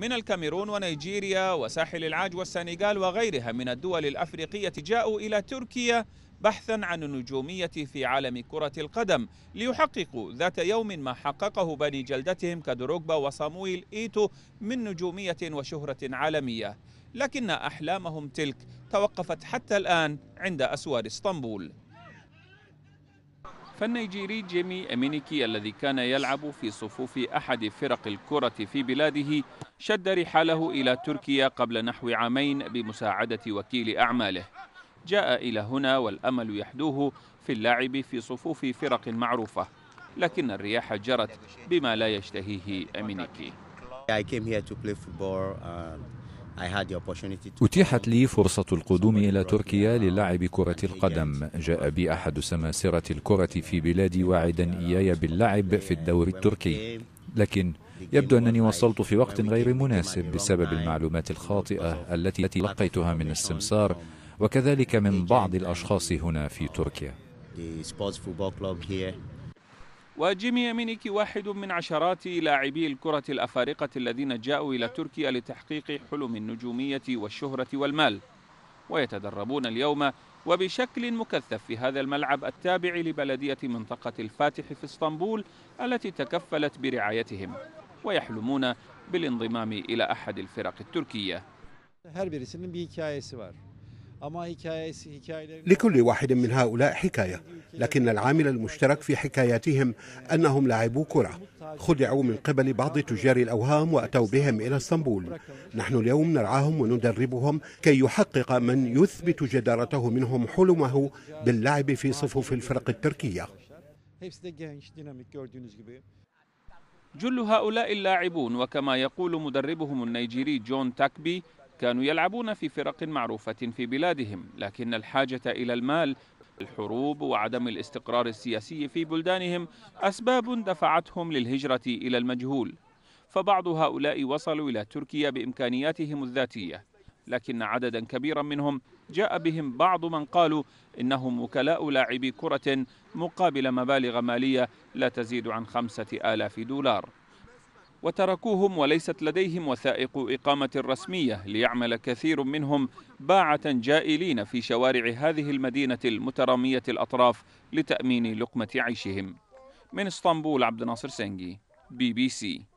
من الكاميرون ونيجيريا وساحل العاج والسنغال وغيرها من الدول الأفريقية جاءوا إلى تركيا بحثا عن النجومية في عالم كرة القدم ليحققوا ذات يوم ما حققه بني جلدتهم كدروغبا وصامويل إيتو من نجومية وشهرة عالمية لكن أحلامهم تلك توقفت حتى الآن عند أسوار اسطنبول فالنيجيري جيمي أمينيكي الذي كان يلعب في صفوف أحد فرق الكرة في بلاده شد رحاله إلى تركيا قبل نحو عامين بمساعدة وكيل أعماله جاء إلى هنا والأمل يحدوه في اللعب في صفوف فرق معروفة لكن الرياح جرت بما لا يشتهيه أمينيكي I came here to play football uh, أتيحت لي فرصة القدوم إلى تركيا uh, للعب كرة القدم جاء بي أحد سماسرة الكرة في بلادي واعدا uh, إياي باللعب في uh, الدور التركي لكن يبدو أنني وصلت في وقت غير مناسب بسبب المعلومات الخاطئة التي تلقيتها من السمسار وكذلك من بعض الأشخاص هنا في تركيا وجيمي يمينيكي واحد من عشرات لاعبي الكرة الأفارقة الذين جاءوا إلى تركيا لتحقيق حلم النجومية والشهرة والمال ويتدربون اليوم وبشكل مكثف في هذا الملعب التابع لبلدية منطقة الفاتح في اسطنبول التي تكفلت برعايتهم ويحلمون بالانضمام إلى أحد الفرق التركية لكل واحد من هؤلاء حكاية لكن العامل المشترك في حكاياتهم أنهم لعبوا كرة خدعوا من قبل بعض تجار الأوهام وأتوا بهم إلى اسطنبول نحن اليوم نرعاهم وندربهم كي يحقق من يثبت جدارته منهم حلمه باللعب في صفوف الفرق التركية جل هؤلاء اللاعبون وكما يقول مدربهم النيجيري جون تاكبي كانوا يلعبون في فرق معروفة في بلادهم لكن الحاجة إلى المال الحروب وعدم الاستقرار السياسي في بلدانهم أسباب دفعتهم للهجرة إلى المجهول فبعض هؤلاء وصلوا إلى تركيا بإمكانياتهم الذاتية لكن عددا كبيرا منهم جاء بهم بعض من قالوا إنهم وكلاء لاعبي كرة مقابل مبالغ مالية لا تزيد عن خمسة آلاف دولار وتركوهم وليست لديهم وثائق إقامة رسمية ليعمل كثير منهم باعة جائلين في شوارع هذه المدينة المترامية الأطراف لتأمين لقمة عيشهم من اسطنبول عبد الناصر سنجي بي بي سي